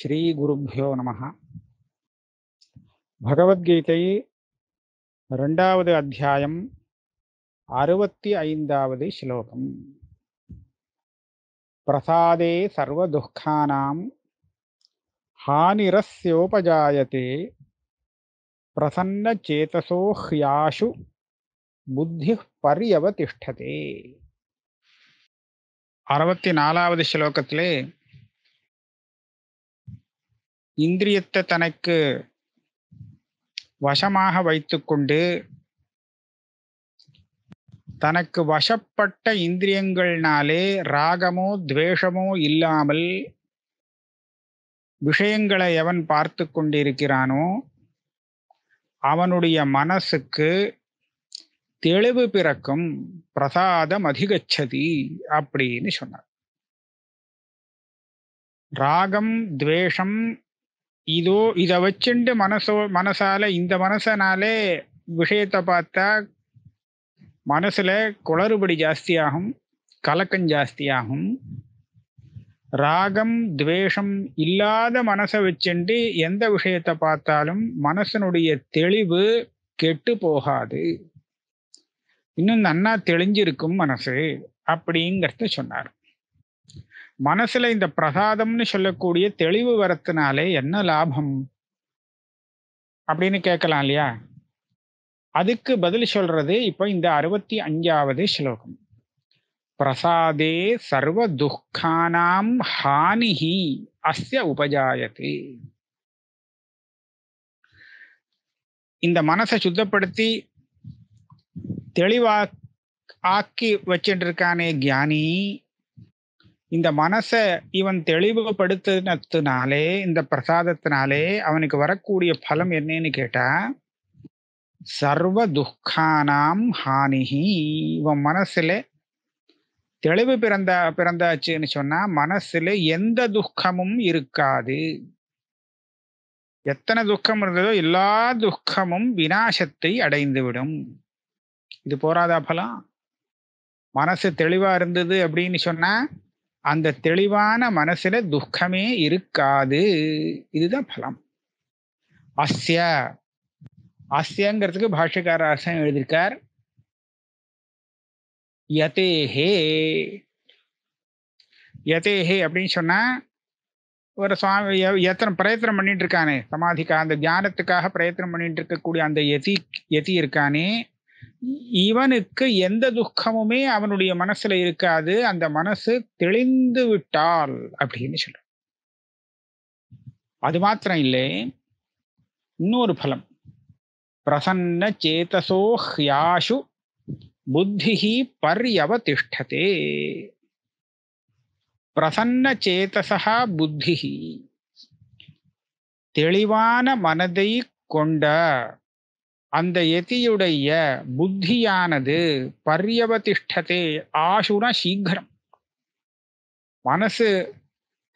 శ్రీ గురుభ్యో నమ பகவத்கீதை ரெண்டாவது அத்தியாயம் அறுபத்தி ஐந்தாவது ஸ்லோகம் பிரசாதே சர்வதுக்கானாம் ஹானிரஸ்யோபஜாயத்தே பிரசன்ன புத்தி பரியவதிஷ்டதே அறுபத்தி நாலாவது ஸ்லோகத்திலே இந்திரியத்தை தனக்கு வசமாக வைத்துக்கொண்டு தனக்கு வசப்பட்ட இந்திரியங்கள்னாலே ராகமோ துவேஷமோ இல்லாமல் விஷயங்களை எவன் பார்த்து கொண்டிருக்கிறானோ அவனுடைய மனசுக்கு தெளிவு பிறக்கும் பிரசாதம் அதிகச்சதி அப்படின்னு சொன்னார் ராகம் துவேஷம் இதோ இதை வச்சுண்டு மனசோ மனசால இந்த மனசனாலே விஷயத்தை பார்த்தா மனசுல குளறுபடி ஜாஸ்தியாகும் கலக்கம் ஜாஸ்தியாகும் ராகம் துவேஷம் இல்லாத மனசை வச்சுண்டு எந்த விஷயத்தை பார்த்தாலும் மனசனுடைய தெளிவு கெட்டு போகாது இன்னும் நன்னா தெளிஞ்சிருக்கும் மனசு அப்படிங்கிறத சொன்னார் மனசுல இந்த பிரசாதம்னு சொல்லக்கூடிய தெளிவு வரத்தினாலே என்ன லாபம் அப்படின்னு கேட்கலாம் இல்லையா அதுக்கு பதில் சொல்றது இப்போ இந்த அறுபத்தி அஞ்சாவது ஸ்லோகம் பிரசாதே சர்வ துக்கானாம் ஹானிஹி அஸ்ய உபஜாயத்து இந்த மனசை சுத்தப்படுத்தி தெளிவா ஆக்கி வச்சுட்டு இருக்கானே கியானி இந்த மனசை இவன் தெளிவுபடுத்தினத்தினாலே இந்த பிரசாதத்தினாலே அவனுக்கு வரக்கூடிய பலம் என்னன்னு கேட்டா சர்வ துக்கானாம் ஹானிஹி இவன் மனசுல தெளிவு பிறந்த பிறந்தாச்சுன்னு சொன்னா மனசுல எந்த துக்கமும் இருக்காது எத்தனை துக்கம் இருந்ததோ எல்லா துக்கமும் விநாசத்தை அடைந்துவிடும் இது போராதா பலம் மனசு தெளிவா இருந்தது அப்படின்னு சொன்னா அந்த தெளிவான மனசுல துக்கமே இருக்காது இதுதான் பலம் அஸ்யா அஸ்யங்கிறதுக்கு பாஷ்யக்கார அரசன் எழுதியிருக்கார் யதேஹே யதேஹே அப்படின்னு சொன்னா ஒரு சுவாமி எத்தனை பிரயத்தனம் பண்ணிட்டு இருக்கானே சமாதிக்கா அந்த தியானத்துக்காக பிரயத்தனம் பண்ணிட்டு இருக்கக்கூடிய அந்த எதி எதி இருக்கானே இவனுக்கு எந்த துக்கமுமே அவனுடைய மனசுல இருக்காது அந்த மனசு தெளிந்து விட்டால் அப்படின்னு சொல்ற அது மாத்திரம் இல்லை இன்னொரு பலம் பிரசன்ன சேதசோ ஹியாஷு புத்திஹி பர்யவதிஷ்டதே பிரசன்ன சேதசா புத்திஹி தெளிவான மனதை கொண்ட அந்த எதியுடைய புத்தியானது பரியவதிஷ்டதே ஆசுர சீக்கிரம் மனசு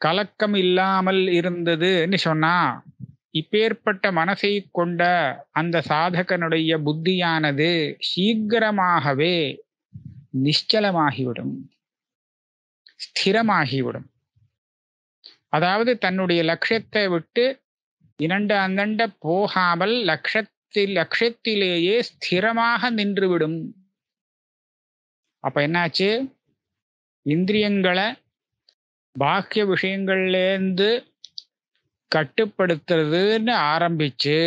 கலக்கம் இல்லாமல் இருந்ததுன்னு சொன்னா இப்பேற்பட்ட மனசை கொண்ட அந்த சாதகனுடைய புத்தியானது சீக்கிரமாகவே நிச்சலமாகிவிடும் ஸ்திரமாகிவிடும் அதாவது தன்னுடைய லட்சியத்தை விட்டு இரண்டு அந்தண்ட போகாமல் லட்சத்தை லட்சத்திலேயே ஸ்திரமாக நின்றுவிடும் அப்ப என்னாச்சு இந்திரியங்களை பாக்கிய விஷயங்கள்லேருந்து கட்டுப்படுத்துறதுன்னு ஆரம்பிச்சு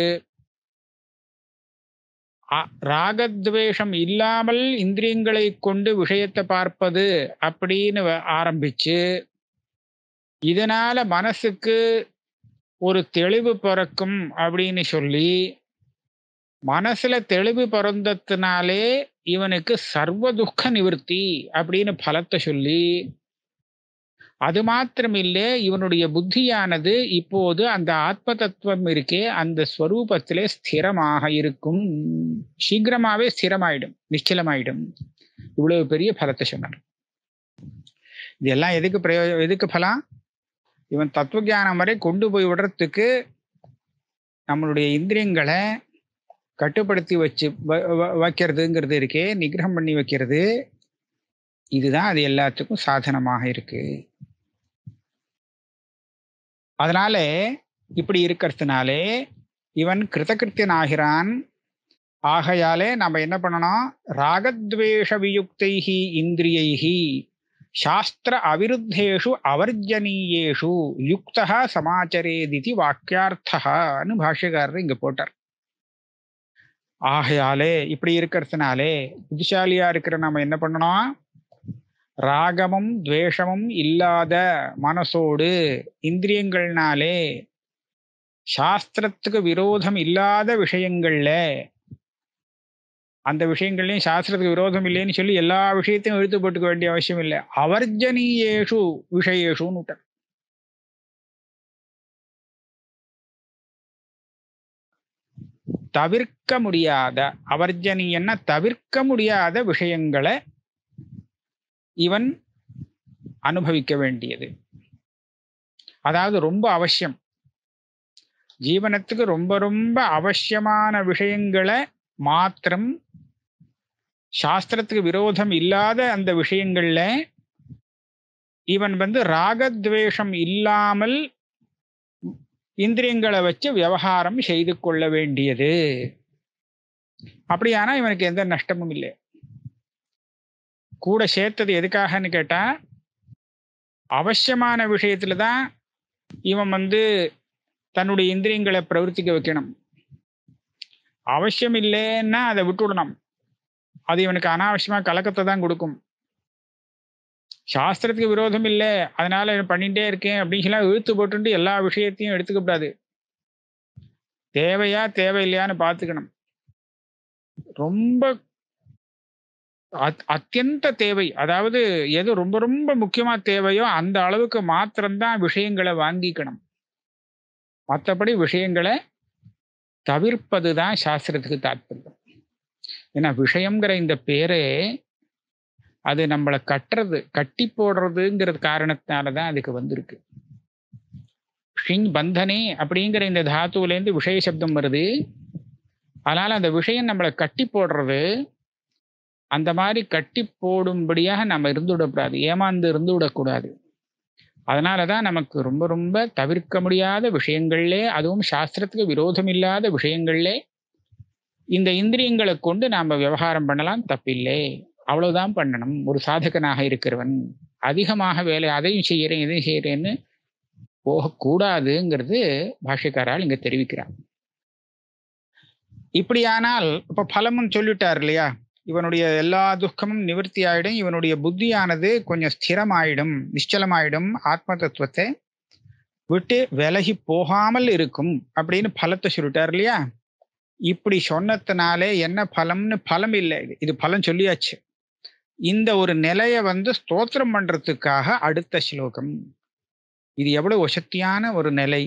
ராகத்வேஷம் இல்லாமல் இந்திரியங்களை கொண்டு விஷயத்தை பார்ப்பது அப்படின்னு ஆரம்பிச்சு இதனால மனசுக்கு ஒரு தெளிவு பிறக்கும் அப்படின்னு சொல்லி மனசுல தெளிவு பிறந்ததுனாலே இவனுக்கு சர்வ துக்க நிவர்த்தி அப்படின்னு பலத்தை சொல்லி அது மாத்திரமில்லை இவனுடைய புத்தியானது இப்போது அந்த ஆத்ம தத்துவம் இருக்கே அந்த ஸ்வரூபத்திலே ஸ்திரமாக இருக்கும் சீக்கிரமாவே ஸ்திரமாயிடும் நிச்சலமாயிடும் இவ்வளவு பெரிய பலத்தை சொன்னார் இதெல்லாம் எதுக்கு பிரயோ எதுக்கு பலம் இவன் தத்துவ ஜானம் வரை கொண்டு போய் விடுறதுக்கு நம்மளுடைய இந்திரியங்களை கட்டுப்படுத்தி வச்சு வைக்கிறதுங்கிறது இருக்கே நிகிரகம் பண்ணி வைக்கிறது இதுதான் அது எல்லாத்துக்கும் சாதனமாக இருக்கு அதனால இப்படி இருக்கிறதுனாலே இவன் கிருதகிருத்தியன் ஆகிறான் ஆகையாலே நம்ம என்ன பண்ணணும் ராகத்வேஷ வியுக்தைஹி இந்திரியைஹி சாஸ்திர அவிருத்தேஷு அவர்ஜனீயேஷு யுக்தா சமாச்சரேதிதி வாக்கியார்த்தகான்னு பாஷ்யக்காரர் இங்கே போட்டார் ஆகையாலே இப்படி இருக்கிறதுனாலே புத்திசாலியா இருக்கிற நம்ம என்ன பண்ணணும் ராகமும் துவேஷமும் இல்லாத மனசோடு இந்திரியங்கள்னாலே சாஸ்திரத்துக்கு விரோதம் இல்லாத விஷயங்கள்ல அந்த விஷயங்கள்லையும் சாஸ்திரத்துக்கு விரோதம் இல்லைன்னு சொல்லி எல்லா விஷயத்தையும் எழுத்து போட்டுக்க வேண்டிய அவசியம் இல்லை அவர்ஜனீயேஷு விஷயேஷுன்னு விட்டார் தவிர்க்க முடியாத என்ன தவிர்க்க முடியாத விஷயங்களை இவன் அனுபவிக்க வேண்டியது அதாவது ரொம்ப அவசியம் ஜீவனத்துக்கு ரொம்ப ரொம்ப அவசியமான விஷயங்களை மாத்திரம் சாஸ்திரத்துக்கு விரோதம் இல்லாத அந்த விஷயங்கள்ல இவன் வந்து ராகத்வேஷம் இல்லாமல் இந்திரியங்களை வச்சு விவகாரம் செய்து கொள்ள வேண்டியது அப்படியானா இவனுக்கு எந்த நஷ்டமும் இல்லை கூட சேர்த்தது எதுக்காகன்னு கேட்டா அவசியமான விஷயத்துல தான் இவன் வந்து தன்னுடைய இந்திரியங்களை பிரவர்த்திக்க வைக்கணும் அவசியம் இல்லைன்னா அதை விட்டுடணும் அது இவனுக்கு அனாவசியமா கலக்கத்தை தான் கொடுக்கும் சாஸ்திரத்துக்கு விரோதம் இல்லை அதனால பண்ணிகிட்டே இருக்கேன் அப்படின்லாம் இழுத்து போட்டுட்டு எல்லா விஷயத்தையும் எடுத்துக்க கூடாது தேவையா தேவையில்லையான்னு பார்த்துக்கணும் ரொம்ப அத்தியந்த தேவை அதாவது எது ரொம்ப ரொம்ப முக்கியமா தேவையோ அந்த அளவுக்கு மாத்திரம்தான் விஷயங்களை வாங்கிக்கணும் மற்றபடி விஷயங்களை தவிர்ப்பது தான் சாஸ்திரத்துக்கு தாற்பயம் ஏன்னா விஷயங்கிற இந்த பேரே அது நம்மளை கட்டுறது கட்டி போடுறதுங்கிற காரணத்தினால தான் அதுக்கு வந்திருக்கு ஷிங் பந்தனே அப்படிங்கிற இந்த தாத்துவிலேருந்து விஷய சப்தம் வருது அதனால் அந்த விஷயம் நம்மளை கட்டி போடுறது அந்த மாதிரி கட்டி போடும்படியாக நம்ம இருந்து விடக்கூடாது ஏமாந்து இருந்து விடக்கூடாது அதனால தான் நமக்கு ரொம்ப ரொம்ப தவிர்க்க முடியாத விஷயங்கள்லே அதுவும் சாஸ்திரத்துக்கு விரோதம் இல்லாத விஷயங்கள்லே இந்த இந்திரியங்களை கொண்டு நாம் விவகாரம் பண்ணலாம் தப்பில்லை அவ்வளவுதான் பண்ணணும் ஒரு சாதகனாக இருக்கிறவன் அதிகமாக வேலை அதையும் செய்கிறேன் இதையும் செய்கிறேன்னு போகக்கூடாதுங்கிறது பாஷ்யக்காரால் இங்கே தெரிவிக்கிறார் இப்படியானால் இப்போ பலமும் சொல்லிட்டார் இல்லையா இவனுடைய எல்லா துக்கமும் நிவர்த்தி ஆயிடும் இவனுடைய புத்தியானது கொஞ்சம் ஸ்திரமாயிடும் நிச்சலமாயிடும் ஆத்ம தத்துவத்தை விட்டு விலகி போகாமல் இருக்கும் அப்படின்னு பலத்தை சொல்லிட்டார் இல்லையா இப்படி சொன்னதுனாலே என்ன பலம்னு பலம் இல்லை இது இது பலன் சொல்லியாச்சு இந்த ஒரு நிலையை வந்து ஸ்தோத்திரம் பண்றதுக்காக அடுத்த ஸ்லோகம் இது எவ்வளவு வசத்தியான ஒரு நிலை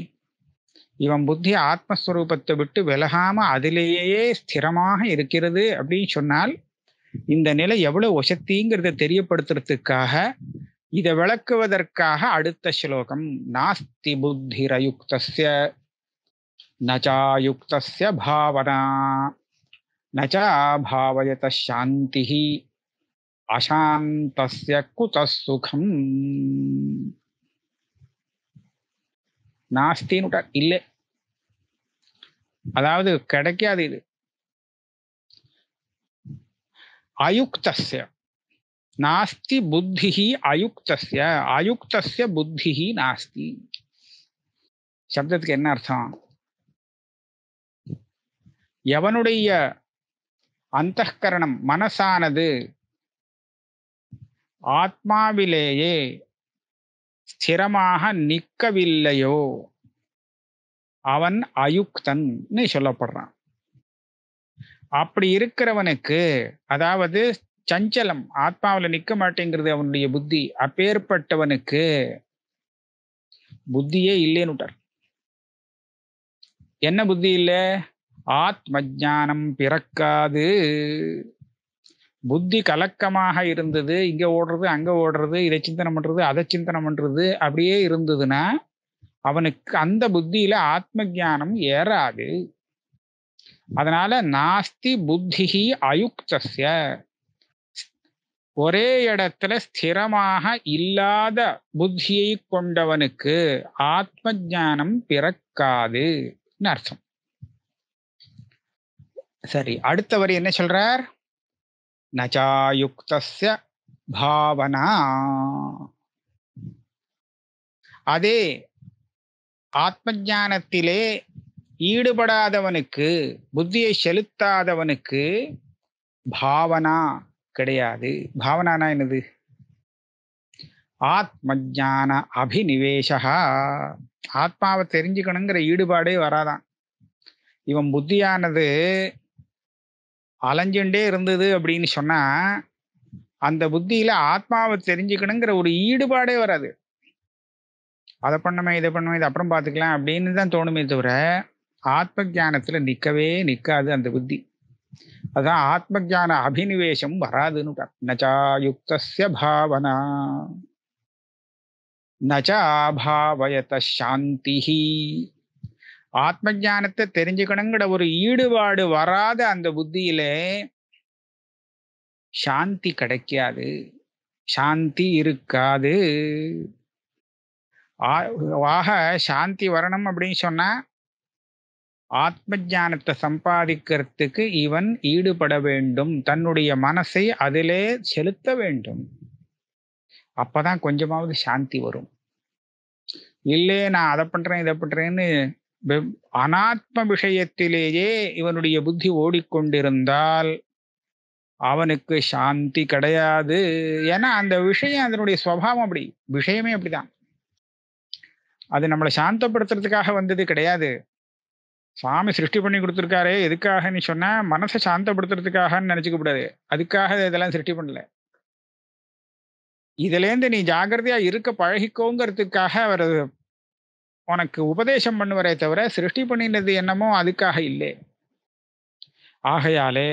இவன் புத்தி ஆத்மஸ்வரூபத்தை விட்டு விலகாம அதிலேயே ஸ்திரமாக இருக்கிறது அப்படின்னு சொன்னால் இந்த நிலை எவ்வளவு வசத்திங்கிறத தெரியப்படுத்துறதுக்காக இதை விளக்குவதற்காக அடுத்த ஸ்லோகம் நாஸ்தி புத்திரயுக்தஸ்ய நஜாயுக்தஸ்ய பாவனா நஜா பாவயத சாந்தி அசாந்தசிய குத சுகம் நாஸ்தின்னு இல்லை அதாவது கிடைக்காது இது அயுக்தசிய நாஸ்தி புத்தி அயுக்தஸ்ய அயுக்தஸ்ய புத்தி நாஸ்தி சப்தத்துக்கு என்ன அர்த்தம் எவனுடைய அந்த கரணம் மனசானது ஆத்மாவிலேயே ஸ்திரமாக நிற்கவில்லையோ அவன் அயுக்தன் சொல்லப்படுறான் அப்படி இருக்கிறவனுக்கு அதாவது சஞ்சலம் ஆத்மாவில் நிற்க மாட்டேங்கிறது அவனுடைய புத்தி அப்பேற்பட்டவனுக்கு புத்தியே இல்லைன்னுட்டார் என்ன புத்தி இல்லை ஆத்ம ஜானம் பிறக்காது புத்தி கலக்கமாக இருந்தது இங்கே ஓடுறது அங்கே ஓடுறது இதை சிந்தனம் பண்ணுறது அதை சிந்தனை பண்ணுறது அப்படியே இருந்ததுன்னா அவனுக்கு அந்த புத்தியில் ஆத்ம ஜானம் ஏறாது அதனால நாஸ்தி புத்திஹி அயுக்தஸ்ய ஒரே இடத்துல ஸ்திரமாக இல்லாத புத்தியை கொண்டவனுக்கு ஆத்ம ஜானம் பிறக்காதுன்னு அர்த்தம் சரி அடுத்தவர் என்ன சொல்றார் நச்சாயுக்தஸ்ய பாவனா அதே ஆத்மஜானத்திலே ஈடுபடாதவனுக்கு புத்தியை செலுத்தாதவனுக்கு பாவனா கிடையாது பாவனானா என்னது ஆத்மஜான அபிநிவேஷா ஆத்மாவை தெரிஞ்சுக்கணுங்கிற ஈடுபாடே வராதான் இவன் புத்தியானது அலைஞ்சுண்டே இருந்தது அப்படின்னு சொன்னா அந்த புத்தியில ஆத்மாவை தெரிஞ்சுக்கணுங்கிற ஒரு ஈடுபாடே வராது அதை பண்ணுமே இதை பண்ணுமே இது அப்புறம் பார்த்துக்கலாம் அப்படின்னு தான் தோணுமே தவிர ஆத்ம ஜானத்துல நிற்கவே நிற்காது அந்த புத்தி அதுதான் ஆத்ம ஜான அபினிவேஷம் வராதுன்னு நச்சா பாவனா நச்சா பாவயத சாந்தி ஆத்ம ஜானத்தை தெரிஞ்சுக்கணுங்கிற ஒரு ஈடுபாடு வராத அந்த புத்தியில சாந்தி கிடைக்காது சாந்தி இருக்காது ஆக சாந்தி வரணும் அப்படின்னு சொன்னா ஆத்ம ஜானத்தை சம்பாதிக்கிறதுக்கு இவன் ஈடுபட வேண்டும் தன்னுடைய மனசை அதிலே செலுத்த வேண்டும் அப்பதான் கொஞ்சமாவது சாந்தி வரும் இல்லையே நான் அதை பண்றேன் இதை பண்றேன்னு அனாத்ம விஷயத்திலேயே இவனுடைய புத்தி ஓடிக்கொண்டிருந்தால் அவனுக்கு சாந்தி கிடையாது ஏன்னா அந்த விஷயம் அதனுடைய சுவாவம் அப்படி விஷயமே அப்படிதான் அது நம்மளை சாந்தப்படுத்துறதுக்காக வந்தது கிடையாது சுவாமி சிருஷ்டி பண்ணி கொடுத்துருக்காரே எதுக்காக நீ சொன்னா மனசை சாந்தப்படுத்துறதுக்காகன்னு நினைச்சுக்க கூடாது அதுக்காக இதெல்லாம் சிருஷ்டி பண்ணல இதுலேருந்து நீ ஜாகிரதையா இருக்க பழகிக்கோங்கிறதுக்காக அவர் உனக்கு உபதேசம் பண்ணுவரே தவிர சிருஷ்டி பண்ணினது என்னமோ அதுக்காக இல்லை ஆகையாலே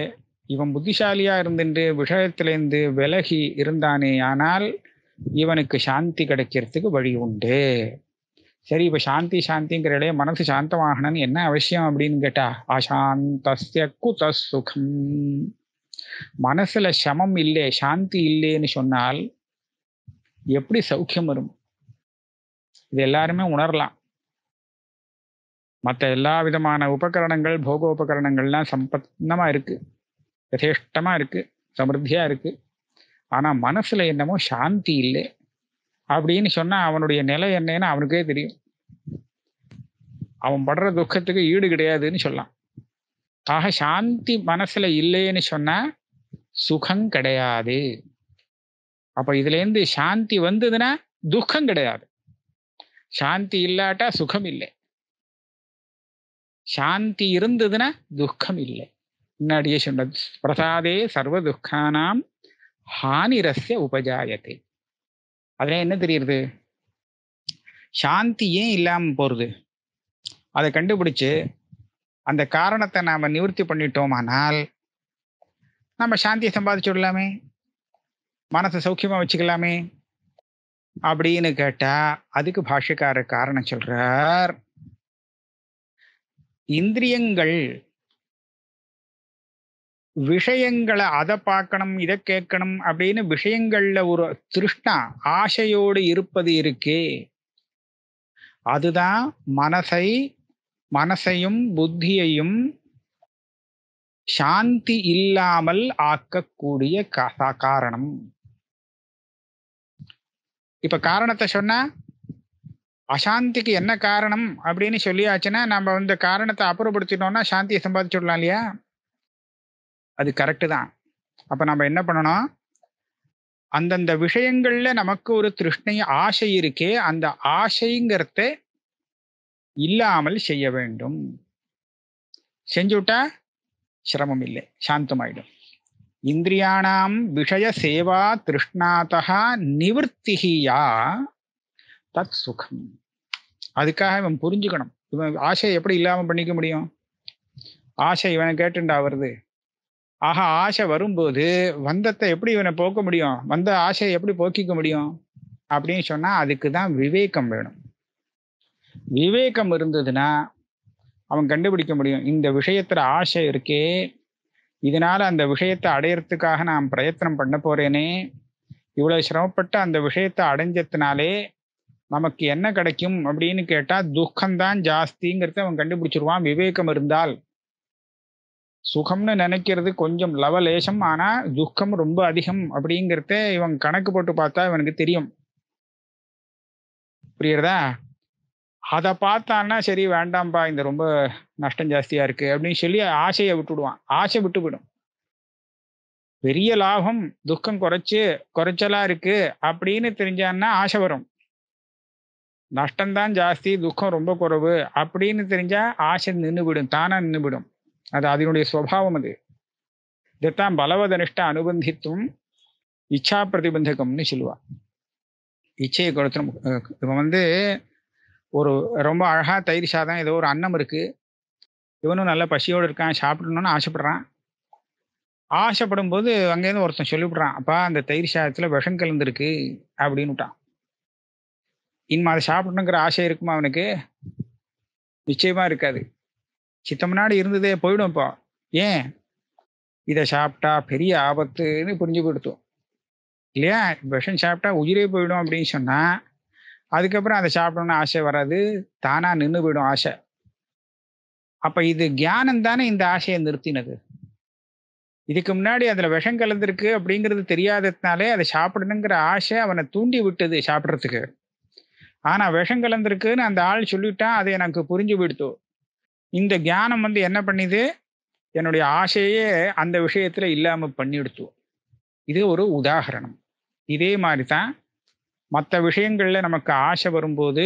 இவன் புத்திசாலியா இருந்துட்டு விஷயத்திலேருந்து விலகி இருந்தானே ஆனால் இவனுக்கு சாந்தி கிடைக்கிறதுக்கு வழி உண்டு சரி இப்போ சாந்தி சாந்திங்கிற இடையே மனசு சாந்தமாகணும்னு என்ன அவசியம் அப்படின்னு கேட்டா அசாந்தஸ்ய குத சுகம் மனசுல சமம் இல்லை சாந்தி இல்லைன்னு சொன்னால் எப்படி சௌக்கியம் வரும் இது எல்லாருமே உணரலாம் மற்ற எல்லா விதமான உபகரணங்கள் போகோபகரணங்கள்லாம் சம்பந்தமாக இருக்குது யதேஷ்டமாக இருக்குது சமிருத்தியாக இருக்குது ஆனால் மனசில் என்னமோ சாந்தி இல்லை அப்படின்னு சொன்னால் அவனுடைய நிலை என்னன்னு அவனுக்கே தெரியும் அவன் படுற துக்கத்துக்கு ஈடு கிடையாதுன்னு சொல்லலாம் ஆக சாந்தி மனசில் இல்லைன்னு சொன்னால் சுகம் கிடையாது அப்போ இதுலேருந்து சாந்தி வந்ததுன்னா துக்கம் கிடையாது சாந்தி இல்லாட்டா சுகம் இல்லை சாந்தி இருந்ததுன்னா துக்கம் இல்லை முன்னாடியே சொன்ன பிரசாதே சர்வ துக்கானாம் ஹானிரஸ்ய உபஜாயத்தை அதில் என்ன தெரியுது சாந்தி ஏன் இல்லாமல் போகிறது அதை கண்டுபிடிச்சு அந்த காரணத்தை நாம் நிவர்த்தி பண்ணிட்டோமானால் நம்ம சாந்தியை சம்பாதிச்சு விடலாமே மனசை சௌக்கியமாக வச்சுக்கலாமே அப்படின்னு கேட்டால் அதுக்கு பாஷக்கார காரணம் சொல்கிறார் இந்திரியங்கள் விஷயங்களை அதை பார்க்கணும் இதை கேட்கணும் அப்படின்னு விஷயங்கள்ல ஒரு திருஷ்ணா ஆசையோடு இருப்பது இருக்கே அதுதான் மனசை மனசையும் புத்தியையும் சாந்தி இல்லாமல் ஆக்கக்கூடிய காரணம் இப்ப காரணத்தை சொன்னா அசாந்திக்கு என்ன காரணம் அப்படின்னு சொல்லியாச்சுன்னா நம்ம வந்து காரணத்தை அப்புறப்படுத்திட்டோம்னா சாந்தியை சம்பாதிச்சுடலாம் இல்லையா அது கரெக்டு தான் அப்போ நம்ம என்ன பண்ணணும் அந்தந்த விஷயங்களில் நமக்கு ஒரு திருஷ்ணை ஆசை இருக்கே அந்த ஆசைங்கிறத இல்லாமல் செய்ய வேண்டும் செஞ்சுட்டா சிரமம் இல்லை சாந்தமாயிடும் இந்திரியாணாம் விஷய சேவா திருஷ்ணாத்தா நிவர்த்திகியா தத் சுகம் அதுக்காக இவன் புரிஞ்சுக்கணும் இவன் ஆசையை எப்படி இல்லாமல் பண்ணிக்க முடியும் ஆசை இவனை கேட்டுண்டா வருது ஆக ஆசை வரும்போது வந்தத்தை எப்படி இவனை போக்க முடியும் வந்த ஆசையை எப்படி போக்கிக்க முடியும் அப்படின்னு சொன்னால் அதுக்கு தான் விவேகம் வேணும் விவேகம் இருந்ததுன்னா அவன் கண்டுபிடிக்க முடியும் இந்த விஷயத்தில் ஆசை இருக்கே இதனால் அந்த விஷயத்தை அடையிறதுக்காக நான் பிரயத்தனம் பண்ண போகிறேனே இவ்வளோ சிரமப்பட்டு அந்த விஷயத்தை அடைஞ்சதுனாலே நமக்கு என்ன கிடைக்கும் அப்படின்னு கேட்டால் துக்கம்தான் ஜாஸ்திங்கிறத அவன் கண்டுபிடிச்சிருவான் விவேகம் இருந்தால் சுகம்னு நினைக்கிறது கொஞ்சம் லவலேசம் ஆனால் துக்கம் ரொம்ப அதிகம் அப்படிங்கிறத இவன் கணக்கு போட்டு பார்த்தா இவனுக்கு தெரியும் புரியுறதா அதை பார்த்தான்னா சரி வேண்டாம்ப்பா இந்த ரொம்ப நஷ்டம் ஜாஸ்தியாக இருக்குது அப்படின்னு சொல்லி ஆசையை விட்டுடுவான் ஆசை விட்டு விடும் பெரிய லாபம் துக்கம் குறைச்சி குறைச்சலாக இருக்குது அப்படின்னு தெரிஞ்சான்னா ஆசை வரும் நஷ்டம்தான் ஜாஸ்தி துக்கம் ரொம்ப குறைவு அப்படின்னு தெரிஞ்சால் ஆசை நின்றுவிடும் தானாக நின்றுவிடும் அது அதனுடைய சுவாவம் அது இதைத்தான் பலவதனிஷ்ட அனுபந்தித்தும் இச்சா பிரதிபந்தகம்னு சொல்லுவாள் இச்சையை கொடுத்து இவன் வந்து ஒரு ரொம்ப அழகாக தயிர் சாதம் ஏதோ ஒரு அன்னம் இருக்குது இவனும் நல்லா பசியோடு இருக்கான் சாப்பிடணும்னு ஆசைப்பட்றான் ஆசைப்படும் போது அங்கேருந்து ஒருத்தன் சொல்லிவிட்றான் அப்பா அந்த தயிர் சாதத்தில் விஷம் கலந்துருக்கு அப்படின்னு விட்டான் இனிமே அதை சாப்பிடணுங்கிற ஆசை இருக்குமா அவனுக்கு நிச்சயமா இருக்காது சித்த முன்னாடி இருந்ததே போயிடும் இப்போ ஏன் இதை சாப்பிட்டா பெரிய ஆபத்துன்னு புரிஞ்சு கொடுத்தோம் இல்லையா விஷம் சாப்பிட்டா உயிரே போயிடும் அப்படின்னு சொன்னால் அதுக்கப்புறம் அதை சாப்பிடணும்னு ஆசை வராது தானாக நின்று போயிடும் ஆசை அப்போ இது கியானம் தானே இந்த ஆசையை நிறுத்தினது இதுக்கு முன்னாடி அதில் விஷம் கலந்துருக்கு அப்படிங்கிறது தெரியாததுனாலே அதை சாப்பிடணுங்கிற ஆசை அவனை தூண்டி விட்டது சாப்பிட்றதுக்கு ஆனால் விஷம் கலந்துருக்குன்னு அந்த ஆள் சொல்லிட்டா அது எனக்கு புரிஞ்சு விடுத்து இந்த தியானம் வந்து என்ன பண்ணிது என்னுடைய ஆசையே அந்த விஷயத்தில் இல்லாமல் பண்ணிடுத்து இது ஒரு உதாகரணம் இதே மாதிரி தான் மற்ற விஷயங்களில் நமக்கு ஆசை வரும்போது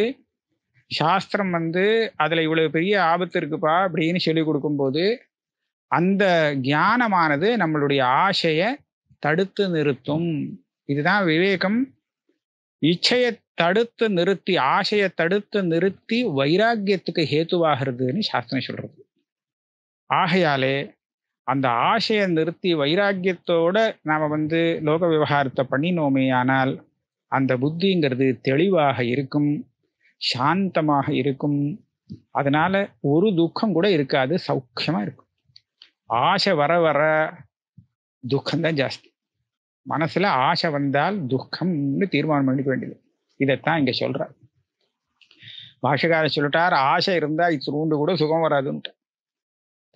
சாஸ்திரம் வந்து அதில் இவ்வளோ பெரிய ஆபத்து இருக்குப்பா அப்படின்னு சொல்லி கொடுக்கும்போது அந்த ஞானமானது நம்மளுடைய ஆசையை தடுத்து நிறுத்தும் இதுதான் விவேகம் இச்சையை தடுத்து நிறுத்தி ஆசைய தடுத்து நிறுத்தி வைராக்கியத்துக்கு ஹேத்துவாகிறதுன்னு சாஸ்திரம் சொல்றது ஆகையாலே அந்த ஆசையை நிறுத்தி வைராக்கியத்தோட நாம் வந்து லோக விவகாரத்தை பண்ணினோமே ஆனால் அந்த புத்திங்கிறது தெளிவாக இருக்கும் சாந்தமாக இருக்கும் அதனால ஒரு துக்கம் கூட இருக்காது சௌக்கியமா இருக்கும் ஆசை வர வர துக்கம்தான் ஜாஸ்தி மனசுல ஆசை வந்தால் துக்கம்னு தீர்மானம் பண்ணிக்க வேண்டியது இதைத்தான் இங்க சொல்றார் பாஷகார சொல்லிட்டார் ஆசை இருந்தா இத்திரூண்டு கூட சுகம் வராதுன்ட்டு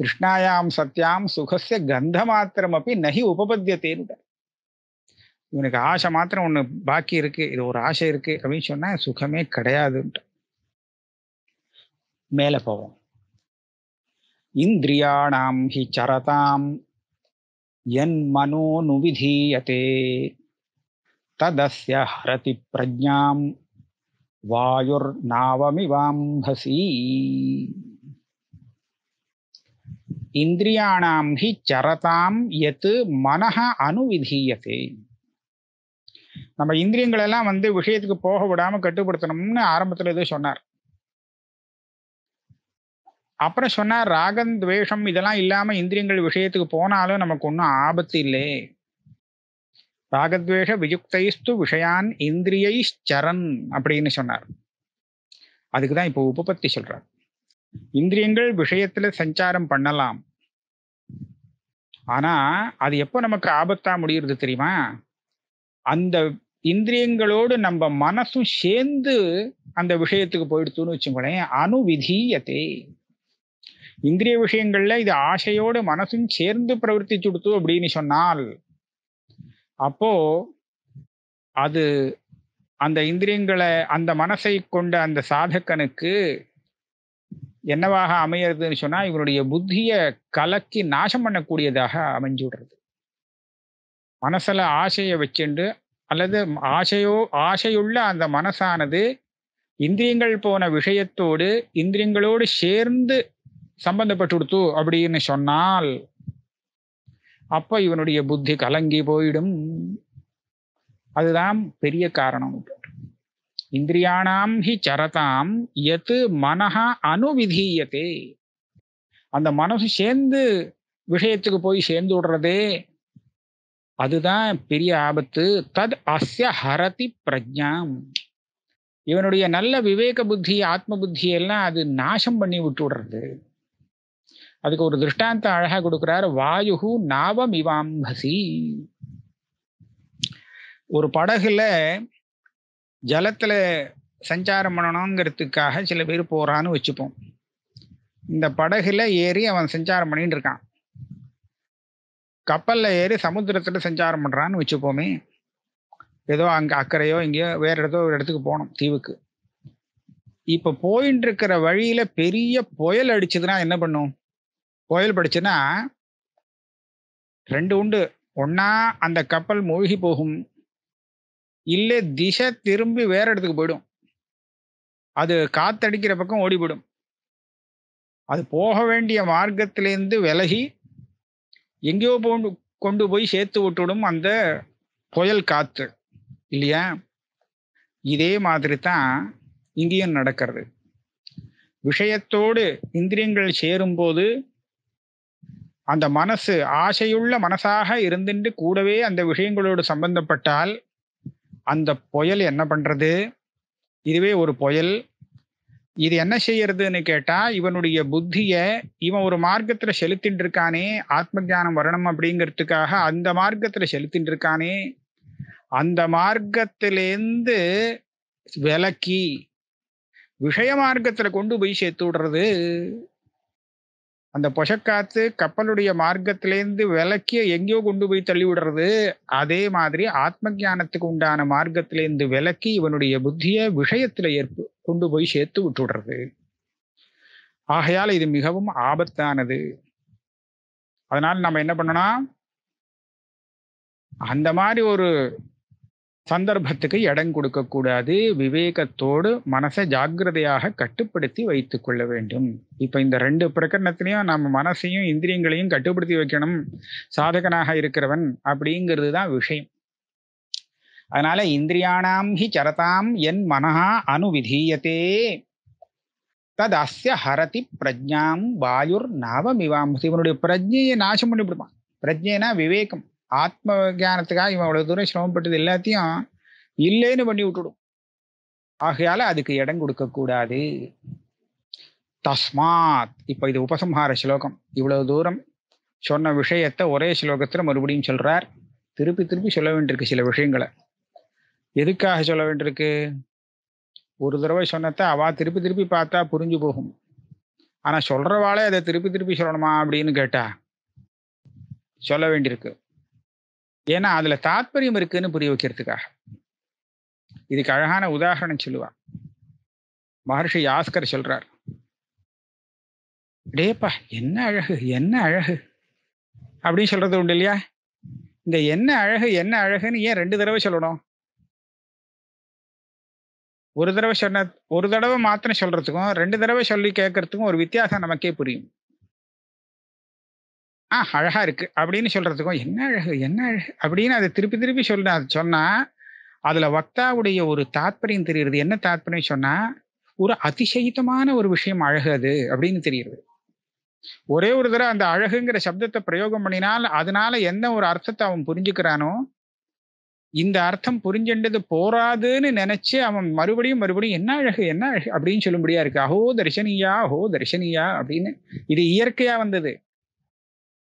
கிருஷ்ணாயாம் சத்யாம் சுகசிய கந்த மாத்திரம் அப்படி நகி உபபத்தியத்தேன்ட்டார் இவனுக்கு ஆசை மாத்திரம் ஒன்று பாக்கி இருக்கு இது ஒரு ஆசை இருக்கு அப்படின்னு சொன்னா சுகமே கிடையாதுன்ட்டு மேல போவோம் இந்திரியாணாம் ஹி சரதாம் என் மனோ நுவிதீயதே தசிய ஹரதி பிரஜாம் வாயுர் நாவமிவாம்பசி இந்திரியாணாம் ஹி சரதாம் எத்து மனஹ அணுவிதீயத்தே நம்ம இந்திரியங்கள் எல்லாம் வந்து விஷயத்துக்கு போக விடாம கட்டுப்படுத்தணும்னு ஆரம்பத்தில் இது சொன்னார் அப்புறம் சொன்னார் ராகம் துவேஷம் இதெல்லாம் இல்லாம இந்திரியங்கள் விஷயத்துக்கு போனாலும் நமக்கு ஒன்றும் ஆபத்து இல்லை ராகத்வேஷ வியுக்தைஸ்து விஷயான் இந்திரியை சரண் அப்படின்னு சொன்னார் அதுக்கு தான் இப்போ உபபத்தி சொல்றார் இந்திரியங்கள் விஷயத்துல சஞ்சாரம் பண்ணலாம் ஆனா அது எப்போ நமக்கு ஆபத்தா முடியுறது தெரியுமா அந்த இந்திரியங்களோடு நம்ம மனசும் சேர்ந்து அந்த விஷயத்துக்கு போயிடுத்துன்னு வச்சுக்கோங்களேன் அணுவிதீயத்தை இந்திரிய விஷயங்கள்ல இது ஆசையோடு மனசும் சேர்ந்து பிரவர்த்திச்சுடுத்து அப்படின்னு சொன்னால் அப்போ அது அந்த இந்திரியங்களை அந்த மனசை கொண்ட அந்த சாதகனுக்கு என்னவாக அமையிறதுன்னு சொன்னா இவனுடைய புத்திய கலக்கி நாசம் பண்ணக்கூடியதாக அமைஞ்சு விடுறது மனசுல ஆசையை வச்சுண்டு அல்லது ஆசையோ ஆசையுள்ள அந்த மனசானது இந்திரியங்கள் போன விஷயத்தோடு இந்திரியங்களோடு சேர்ந்து சம்பந்தப்பட்டு கொடுத்து அப்படின்னு சொன்னால் அப்ப இவனுடைய புத்தி கலங்கி போயிடும் அதுதான் பெரிய காரணம் இந்திரியானாம் ஹி சரதாம் எது மனஹா அணுவிதீயத்தே அந்த மனசு சேர்ந்து விஷயத்துக்கு போய் சேர்ந்து விடுறதே அதுதான் பெரிய ஆபத்து தத் அஸ்ய ஹரதி பிரஜாம் இவனுடைய நல்ல விவேக புத்தி ஆத்ம புத்தி எல்லாம் அது நாசம் பண்ணி விட்டு விடுறது அதுக்கு ஒரு திருஷ்டாந்தம் அழகா கொடுக்குறாரு வாயு நாவம் இவாம்பசி ஒரு படகுல ஜலத்துல சஞ்சாரம் பண்ணணுங்கிறதுக்காக சில பேர் போறான்னு வச்சுப்போம் இந்த படகுல ஏறி அவன் சஞ்சாரம் பண்ணிட்டு இருக்கான் கப்பலில் ஏறி சமுத்திரத்தில் சஞ்சாரம் பண்ணுறான்னு வச்சுப்போமே ஏதோ அங்கே அக்கறையோ எங்கேயோ வேற இடத்தோ ஒரு இடத்துக்கு போனோம் தீவுக்கு இப்போ போயின்னு இருக்கிற வழியில் பெரிய புயல் அடிச்சதுன்னா என்ன பண்ணும் கோயில் படிச்சுன்னா ரெண்டு உண்டு ஒன்னா அந்த கப்பல் மூழ்கி போகும் இல்லை திசை திரும்பி வேற இடத்துக்கு போயிடும் அது காத்தடிக்கிற பக்கம் ஓடி போயிடும் அது போக வேண்டிய மார்க்கத்திலேருந்து விலகி எங்கேயோ போண்டு கொண்டு போய் சேர்த்து விட்டுடும் அந்த புயல் காற்று இல்லையா இதே மாதிரி தான் இங்கேயும் நடக்கிறது விஷயத்தோடு இந்திரியங்கள் சேரும்போது அந்த மனசு ஆசையுள்ள மனசாக இருந்துட்டு கூடவே அந்த விஷயங்களோடு சம்பந்தப்பட்டால் அந்த புயல் என்ன பண்ணுறது இதுவே ஒரு புயல் இது என்ன செய்யறதுன்னு கேட்டால் இவனுடைய புத்தியை இவன் ஒரு மார்க்கத்தில் செலுத்தின் இருக்கானே ஆத்ம ஜானம் வரணும் அப்படிங்கிறதுக்காக அந்த மார்க்கத்தில் செலுத்தின் இருக்கானே அந்த மார்க்கத்திலேருந்து விலக்கி விஷய மார்க்கத்தில் கொண்டு போய் சேர்த்து விடுறது அந்த பொஷக்காத்து கப்பலுடைய மார்க்கத்திலேருந்து விலக்கிய எங்கேயோ கொண்டு போய் தள்ளி விடுறது அதே மாதிரி ஆத்ம ஜானத்துக்கு உண்டான மார்க்கத்திலேருந்து விலக்கி இவனுடைய புத்தியை விஷயத்துல ஏற்பு கொண்டு போய் சேர்த்து விட்டுடுறது ஆகையால் இது மிகவும் ஆபத்தானது அதனால் நம்ம என்ன பண்ணோம்னா அந்த மாதிரி ஒரு சந்தர்ப்பத்துக்கு இடம் கொடுக்கக்கூடாது விவேகத்தோடு மனசை ஜாக்கிரதையாக கட்டுப்படுத்தி வைத்து கொள்ள வேண்டும் இப்போ இந்த ரெண்டு பிரகடனத்திலையும் நம்ம மனசையும் இந்திரியங்களையும் கட்டுப்படுத்தி வைக்கணும் சாதகனாக இருக்கிறவன் அப்படிங்கிறது தான் விஷயம் அதனால இந்திரியாணாம் ஹி சரதாம் என் மனஹா அனுவிதீயத்தே தது அஸ்ய ஹரதி பிரஜாம் வாயுர் நவமிவாம் இவனுடைய பிரஜையை நாசம் பண்ணிவிடுவான் பிரஜைனா விவேகம் ஆத்ம விஜானத்துக்காக இவன் அவ்வளவு தூரம் சிரமப்பட்டது எல்லாத்தையும் இல்லைன்னு பண்ணி விட்டுடும் ஆகையால அதுக்கு இடம் கொடுக்கக்கூடாது தஸ்மாத் இப்போ இது உபசம்ஹார ஸ்லோகம் இவ்வளவு தூரம் சொன்ன விஷயத்த ஒரே ஸ்லோகத்தில் மறுபடியும் சொல்றார் திருப்பி திருப்பி சொல்ல வேண்டியிருக்கு சில விஷயங்களை எதுக்காக சொல்ல வேண்டியிருக்கு ஒரு தடவை சொன்னத்தை அவா திருப்பி திருப்பி பார்த்தா புரிஞ்சு போகும் ஆனால் சொல்கிறவாளே அதை திருப்பி திருப்பி சொல்லணுமா அப்படின்னு கேட்டா சொல்ல வேண்டியிருக்கு ஏன்னா அதுல தாத்பரியம் இருக்குன்னு புரிய வைக்கிறதுக்காக இதுக்கு அழகான உதாரணம் சொல்லுவா மகர்ஷி யாஸ்கர் சொல்றார் டேப்பா என்ன அழகு என்ன அழகு அப்படின்னு சொல்றது உண்டு இல்லையா இந்த என்ன அழகு என்ன அழகுன்னு ஏன் ரெண்டு தடவை சொல்லணும் ஒரு தடவை சொன்ன ஒரு தடவை மாத்திரம் சொல்றதுக்கும் ரெண்டு தடவை சொல்லி கேட்கறதுக்கும் ஒரு வித்தியாசம் நமக்கே புரியும் ஆ அழகா இருக்கு அப்படின்னு சொல்றதுக்கும் என்ன அழகு என்ன அழகு அப்படின்னு அதை திருப்பி திருப்பி சொல்ல சொன்னா அதுல வக்தாவுடைய ஒரு தாத்பரியம் தெரியுது என்ன தாத்பரியம் சொன்னா ஒரு அதிசயித்தமான ஒரு விஷயம் அழகு அது அப்படின்னு தெரியுது ஒரே ஒரு தடவை அந்த அழகுங்கிற சப்தத்தை பிரயோகம் பண்ணினால் அதனால என்ன ஒரு அர்த்தத்தை அவன் புரிஞ்சுக்கிறானோ இந்த அர்த்தம் புரிஞ்சுன்றது போராதுன்னு நினைச்சு அவன் மறுபடியும் மறுபடியும் என்ன அழகு என்ன அழகு அப்படின்னு சொல்லும்படியா இருக்கு அஹோ தரிசனியா அஹோ தரிசனியா அப்படின்னு இது இயற்கையா வந்தது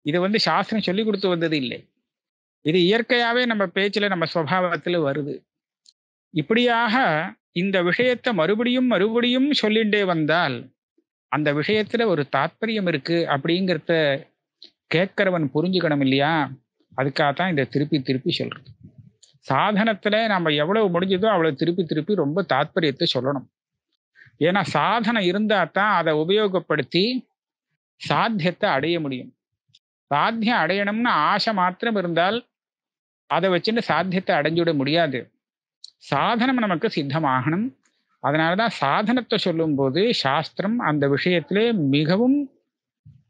இது வந்து சாஸ்திரம் சொல்லி கொடுத்து வந்தது இல்லை இது இயற்கையாவே நம்ம பேச்சுல நம்ம சுவாவத்துல வருது இப்படியாக இந்த விஷயத்தை மறுபடியும் மறுபடியும் சொல்லிண்டே வந்தால் அந்த விஷயத்துல ஒரு தாத்பரியம் இருக்கு அப்படிங்கிறத கேட்கிறவன் புரிஞ்சுக்கணும் இல்லையா அதுக்காகத்தான் இந்த இதை திருப்பி திருப்பி சொல்றது சாதனத்துல நம்ம எவ்வளவு முடிஞ்சதோ அவ்வளவு திருப்பி திருப்பி ரொம்ப தாத்பரியத்தை சொல்லணும் ஏன்னா சாதனை இருந்தா தான் அதை உபயோகப்படுத்தி சாத்தியத்தை அடைய முடியும் சாத்தியம் அடையணும்னு ஆசை மாத்திரம் இருந்தால் அதை வச்சுட்டு சாத்தியத்தை அடைஞ்சுவிட முடியாது சாதனம் நமக்கு சித்தமாகணும் அதனால தான் சாதனத்தை சொல்லும்போது சாஸ்திரம் அந்த விஷயத்திலே மிகவும்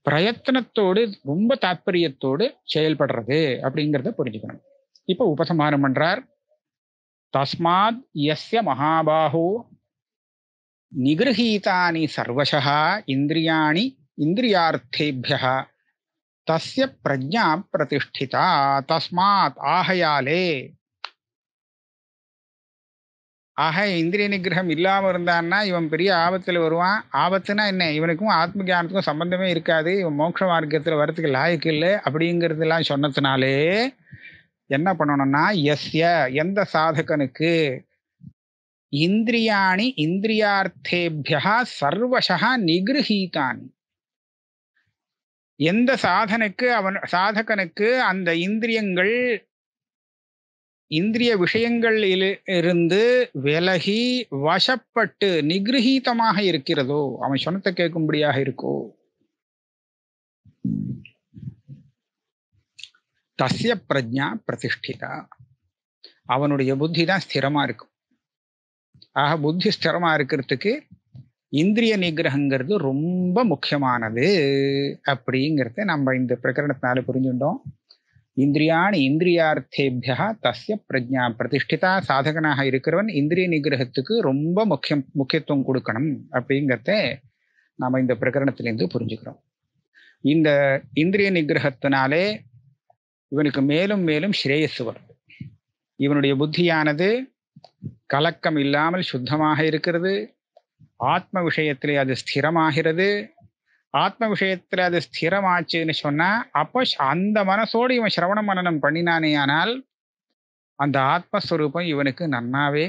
பிரயத்தனத்தோடு ரொம்ப தாத்பரியத்தோடு செயல்படுறது அப்படிங்கிறத புரிஞ்சுக்கணும் இப்போ உபசம்ஹாரம் பண்றார் தஸ்மாத் எஸ்ய மகாபாஹோ நிகிருஹீதானி சர்வசா இந்திரியாணி இந்திரியார்த்தேபியா தசிய பிரஜா பிரதிஷ்டிதா தஸ்மாத் ஆகையாலே ஆக இந்திரிய நிகிரகம் இல்லாமல் இருந்தான்னா இவன் பெரிய ஆபத்தில் வருவான் ஆபத்துனா என்ன இவனுக்கும் ஆத்ம ஜானத்துக்கும் சம்பந்தமே இருக்காது இவன் மோட்ச மார்க்கத்தில் வரத்துக்கு லாய்க்கு இல்லை அப்படிங்கிறதுலாம் சொன்னதுனாலே என்ன பண்ணணும்னா எஸ்ய எந்த சாதகனுக்கு இந்திரியாணி இந்திரியார்த்தேபியா சர்வசா நிகிருஹீதானி எந்த சாதனுக்கு அவன் சாதகனுக்கு அந்த இந்திரியங்கள் இந்திரிய விஷயங்களில் இருந்து விலகி வசப்பட்டு நிகிரகீதமாக இருக்கிறதோ அவன் சொன்னத்தை கேட்கும்படியாக இருக்கோ தசிய பிரஜா பிரதிஷ்டிதா அவனுடைய புத்தி தான் ஸ்திரமா இருக்கும் ஆக புத்தி ஸ்திரமா இருக்கிறதுக்கு இந்திரிய நிகிரகங்கிறது ரொம்ப முக்கியமானது அப்படிங்கிறத நம்ம இந்த பிரகரணத்தினால புரிஞ்சுட்டோம் இந்திரியாணி இந்திரியார்த்தேபியா தசிய பிரஜா பிரதிஷ்டிதா சாதகனாக இருக்கிறவன் இந்திரிய நிகிரகத்துக்கு ரொம்ப முக்கியம் முக்கியத்துவம் கொடுக்கணும் அப்படிங்கிறத நாம் இந்த பிரகரணத்திலேருந்து புரிஞ்சுக்கிறோம் இந்த இந்திரிய நிகிரகத்தினாலே இவனுக்கு மேலும் மேலும் ஸ்ரேயஸ் வருது இவனுடைய புத்தியானது கலக்கம் இல்லாமல் சுத்தமாக இருக்கிறது ஆத்ம விஷயத்திலே அது ஸ்திரமாகிறது ஆத்ம விஷயத்துல அது ஸ்திரமாச்சுன்னு சொன்னா அப்போ அந்த மனசோடு இவன் சிரவண மனநம் பண்ணினானே ஆனால் அந்த ஆத்மஸ்வரூபம் இவனுக்கு நன்னாவே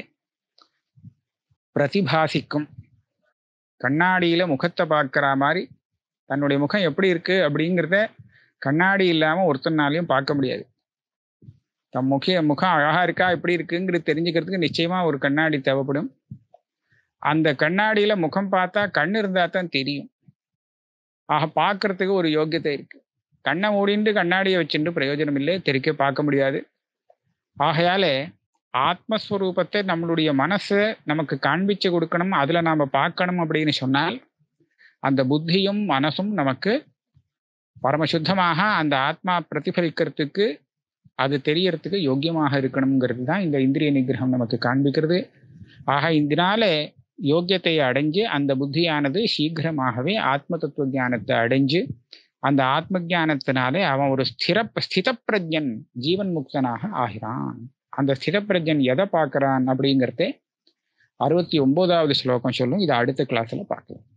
பிரதிபாசிக்கும் கண்ணாடியில முகத்தை பார்க்கிற மாதிரி தன்னுடைய முகம் எப்படி இருக்கு அப்படிங்கிறத கண்ணாடி இல்லாம ஒருத்தனாலையும் பார்க்க முடியாது தம் முக்கிய முகம் அழகா இருக்கா எப்படி இருக்குங்கிறது தெரிஞ்சுக்கிறதுக்கு நிச்சயமா ஒரு கண்ணாடி தேவைப்படும் அந்த கண்ணாடியில முகம் பார்த்தா கண் இருந்தா தான் தெரியும் ஆக பார்க்கறதுக்கு ஒரு யோக்கியத்தை இருக்கு கண்ணை மூடிண்டு கண்ணாடியை வச்சுட்டு பிரயோஜனம் இல்லை தெரிக்க பார்க்க முடியாது ஆகையாலே ஆத்மஸ்வரூபத்தை நம்மளுடைய மனசை நமக்கு காண்பிச்சு கொடுக்கணும் அதில் நாம் பார்க்கணும் அப்படின்னு சொன்னால் அந்த புத்தியும் மனசும் நமக்கு பரமசுத்தமாக அந்த ஆத்மா பிரதிபலிக்கிறதுக்கு அது தெரியறதுக்கு யோக்கியமாக இருக்கணுங்கிறது தான் இந்த இந்திரிய நிகிரகம் நமக்கு காண்பிக்கிறது ஆக இதனால யோக்கியத்தையை அடைஞ்சு அந்த புத்தியானது சீக்கிரமாகவே ஆத்ம தத்துவ ஜானத்தை அடைஞ்சு அந்த ஆத்ம ஜானத்தினாலே அவன் ஒரு ஸ்திர ஸ்திதப்பிரஜன் ஜீவன் முக்தனாக ஆகிறான் அந்த ஸ்திதப்பிரஜன் எதை பார்க்குறான் அப்படிங்கிறதே அறுபத்தி ஒன்பதாவது ஸ்லோகம் சொல்லும் இதை அடுத்த கிளாஸில் பார்க்கலாம்